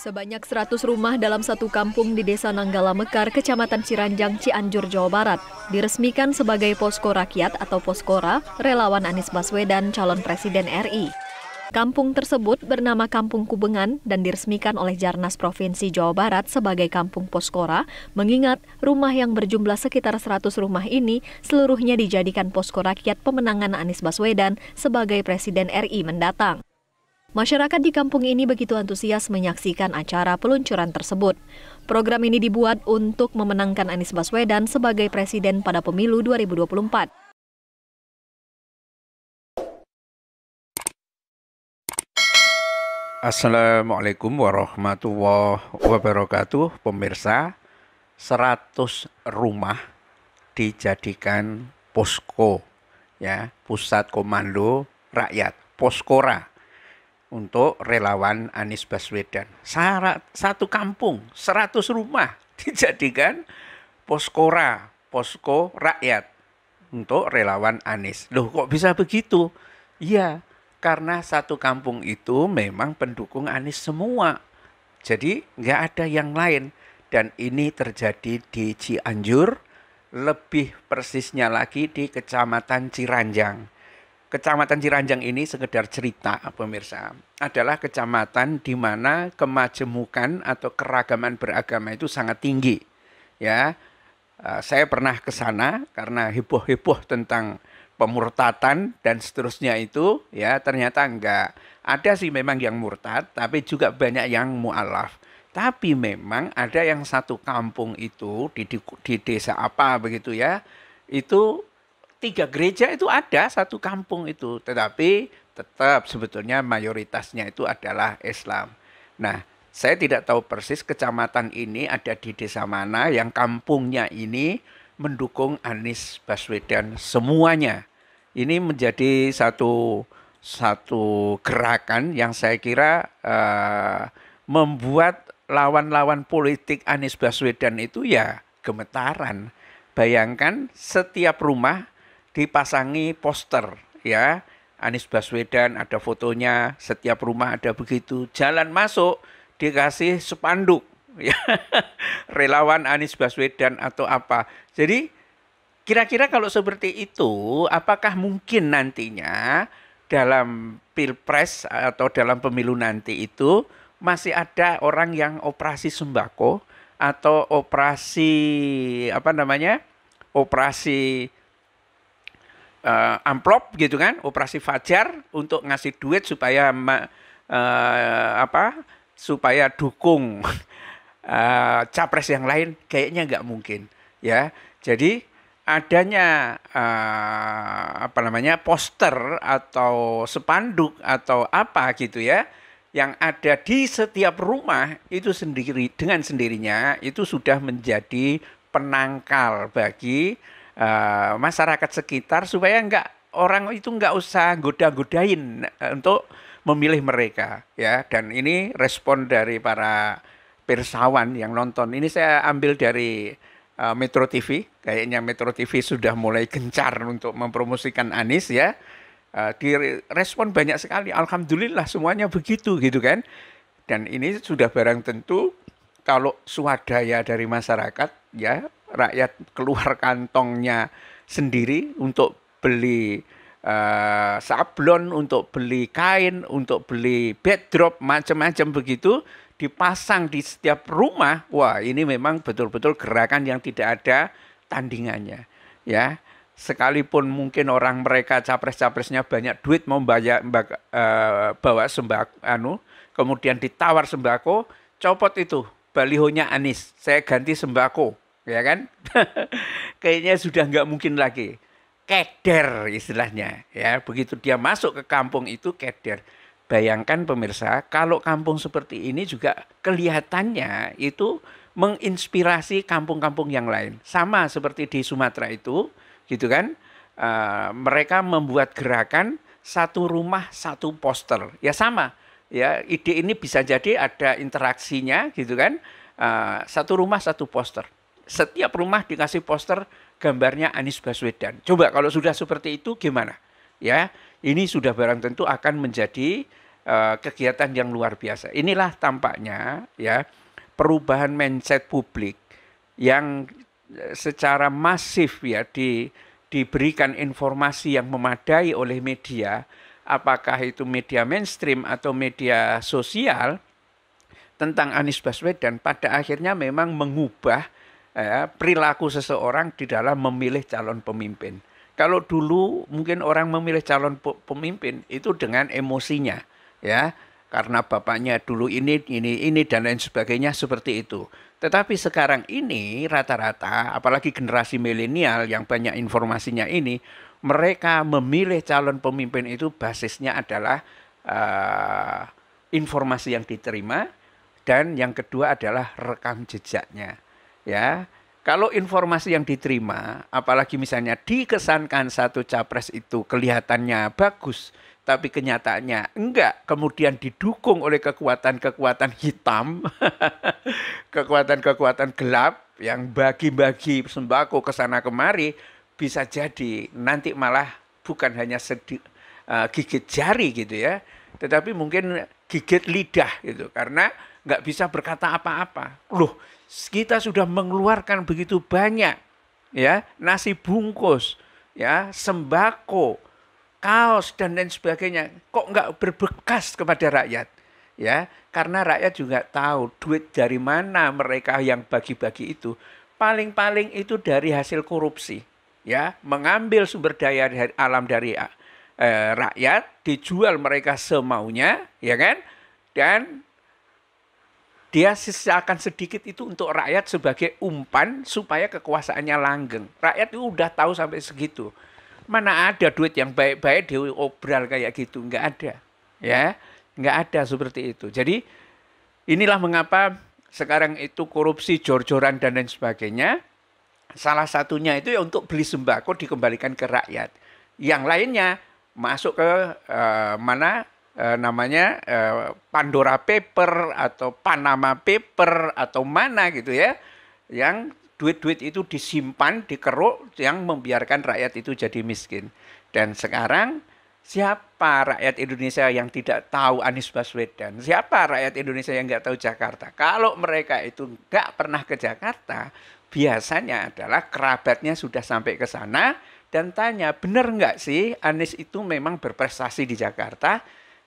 Sebanyak 100 rumah dalam satu kampung di Desa Nanggala Mekar, Kecamatan Ciranjang, Cianjur, Jawa Barat, diresmikan sebagai posko rakyat atau poskora relawan Anies Baswedan, calon Presiden RI. Kampung tersebut bernama Kampung Kubengan dan diresmikan oleh Jarnas Provinsi Jawa Barat sebagai Kampung Poskora, mengingat rumah yang berjumlah sekitar 100 rumah ini seluruhnya dijadikan posko rakyat pemenangan Anies Baswedan sebagai Presiden RI mendatang. Masyarakat di kampung ini begitu antusias menyaksikan acara peluncuran tersebut. Program ini dibuat untuk memenangkan Anies Baswedan sebagai presiden pada pemilu 2024. Assalamualaikum warahmatullahi wabarakatuh Pemirsa 100 rumah dijadikan posko ya pusat komando rakyat poskora untuk relawan Anies Baswedan. Syarat satu kampung, 100 rumah dijadikan poskora, posko rakyat untuk relawan Anies. Loh kok bisa begitu? Iya, karena satu kampung itu memang pendukung Anies semua. Jadi nggak ada yang lain. Dan ini terjadi di Cianjur, lebih persisnya lagi di Kecamatan Ciranjang Kecamatan Ciranjang ini sekedar cerita pemirsa adalah kecamatan di mana kemajemukan atau keragaman beragama itu sangat tinggi. Ya, eh, saya pernah ke sana karena heboh-heboh tentang pemurtatan dan seterusnya itu ya ternyata enggak. Ada sih memang yang murtad tapi juga banyak yang mualaf. Tapi memang ada yang satu kampung itu di, di, di desa apa begitu ya, itu tiga gereja itu ada satu kampung itu, tetapi tetap sebetulnya mayoritasnya itu adalah Islam. Nah, saya tidak tahu persis kecamatan ini ada di desa mana yang kampungnya ini mendukung Anies Baswedan semuanya. Ini menjadi satu satu gerakan yang saya kira uh, membuat lawan-lawan politik Anies Baswedan itu ya gemetaran. Bayangkan setiap rumah dipasangi poster ya. Anies Baswedan ada fotonya, setiap rumah ada begitu. Jalan masuk dikasih sepanduk ya. Relawan Anies Baswedan atau apa. Jadi kira-kira kalau seperti itu apakah mungkin nantinya dalam pilpres atau dalam pemilu nanti itu masih ada orang yang operasi sembako atau operasi apa namanya? operasi uh, amplop gitu kan, operasi fajar untuk ngasih duit supaya uh, apa? supaya dukung uh, capres yang lain kayaknya nggak mungkin ya. Jadi adanya uh, apa namanya poster atau sepanduk atau apa gitu ya yang ada di setiap rumah itu sendiri dengan sendirinya itu sudah menjadi penangkal bagi uh, masyarakat sekitar supaya nggak orang itu nggak usah goda-godain eh, untuk memilih mereka ya dan ini respon dari para persawan yang nonton ini saya ambil dari uh, Metro TV kayaknya Metro TV sudah mulai gencar untuk mempromosikan Anies ya uh, respon banyak sekali alhamdulillah semuanya begitu gitu kan dan ini sudah barang tentu kalau swadaya dari masyarakat ya rakyat keluar kantongnya sendiri untuk beli uh, sablon, untuk beli kain, untuk beli backdrop macam-macam begitu dipasang di setiap rumah. Wah, ini memang betul-betul gerakan yang tidak ada tandingannya, ya. Sekalipun mungkin orang mereka capres-capresnya banyak duit mau bayar, mbak, uh, bawa sembako, anu, kemudian ditawar sembako, copot itu balihonya Anis, saya ganti sembako ya kan? Kayaknya sudah nggak mungkin lagi. Keder istilahnya, ya. Begitu dia masuk ke kampung itu keder. Bayangkan pemirsa, kalau kampung seperti ini juga kelihatannya itu menginspirasi kampung-kampung yang lain. Sama seperti di Sumatera itu, gitu kan? Uh, mereka membuat gerakan satu rumah satu poster. Ya sama. Ya, ide ini bisa jadi ada interaksinya gitu kan. Uh, satu rumah satu poster setiap rumah dikasih poster gambarnya Anies Baswedan. Coba kalau sudah seperti itu gimana? Ya, ini sudah barang tentu akan menjadi uh, kegiatan yang luar biasa. Inilah tampaknya ya perubahan mindset publik yang eh, secara masif ya di diberikan informasi yang memadai oleh media, apakah itu media mainstream atau media sosial tentang Anies Baswedan pada akhirnya memang mengubah ya, perilaku seseorang di dalam memilih calon pemimpin. Kalau dulu mungkin orang memilih calon pemimpin itu dengan emosinya, ya karena bapaknya dulu ini ini ini dan lain sebagainya seperti itu. Tetapi sekarang ini rata-rata apalagi generasi milenial yang banyak informasinya ini mereka memilih calon pemimpin itu basisnya adalah uh, informasi yang diterima dan yang kedua adalah rekam jejaknya ya kalau informasi yang diterima, apalagi misalnya dikesankan satu capres itu kelihatannya bagus, tapi kenyataannya enggak, kemudian didukung oleh kekuatan-kekuatan hitam, kekuatan-kekuatan gelap yang bagi-bagi sembako ke sana kemari, bisa jadi nanti malah bukan hanya sedi, uh, gigit jari gitu ya, tetapi mungkin gigit lidah gitu, karena nggak bisa berkata apa-apa. Loh, kita sudah mengeluarkan begitu banyak ya, nasi bungkus, ya, sembako, kaos dan lain sebagainya. Kok nggak berbekas kepada rakyat? Ya, karena rakyat juga tahu duit dari mana mereka yang bagi-bagi itu. Paling-paling itu dari hasil korupsi, ya, mengambil sumber daya alam dari eh, rakyat, dijual mereka semaunya, ya kan? Dan dia sisakan sedikit itu untuk rakyat sebagai umpan supaya kekuasaannya langgeng. Rakyat itu udah tahu sampai segitu. Mana ada duit yang baik-baik obral kayak gitu, Enggak ada. Ya, enggak ada seperti itu. Jadi inilah mengapa sekarang itu korupsi, jor-joran dan lain sebagainya. Salah satunya itu ya untuk beli sembako dikembalikan ke rakyat. Yang lainnya masuk ke uh, mana eh, namanya eh, Pandora Paper atau Panama Paper atau mana gitu ya yang duit-duit itu disimpan dikeruk yang membiarkan rakyat itu jadi miskin dan sekarang siapa rakyat Indonesia yang tidak tahu Anies Baswedan siapa rakyat Indonesia yang nggak tahu Jakarta kalau mereka itu nggak pernah ke Jakarta biasanya adalah kerabatnya sudah sampai ke sana dan tanya benar nggak sih Anies itu memang berprestasi di Jakarta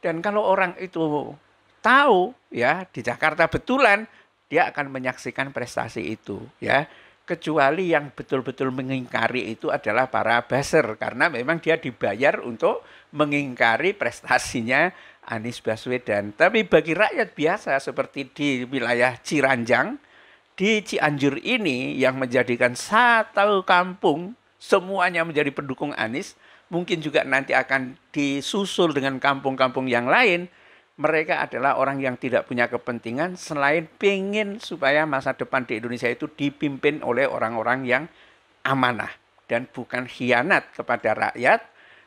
dan kalau orang itu tahu ya di Jakarta betulan dia akan menyaksikan prestasi itu ya. Kecuali yang betul-betul mengingkari itu adalah para baser karena memang dia dibayar untuk mengingkari prestasinya Anies Baswedan. Tapi bagi rakyat biasa seperti di wilayah Ciranjang, di Cianjur ini yang menjadikan satu kampung semuanya menjadi pendukung Anies, mungkin juga nanti akan disusul dengan kampung-kampung yang lain, mereka adalah orang yang tidak punya kepentingan selain pengen supaya masa depan di Indonesia itu dipimpin oleh orang-orang yang amanah dan bukan hianat kepada rakyat,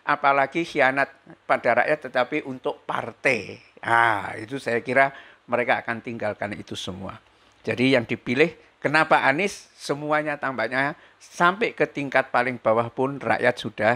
apalagi hianat pada rakyat tetapi untuk partai. Ah, itu saya kira mereka akan tinggalkan itu semua. Jadi yang dipilih kenapa Anies semuanya tambahnya sampai ke tingkat paling bawah pun rakyat sudah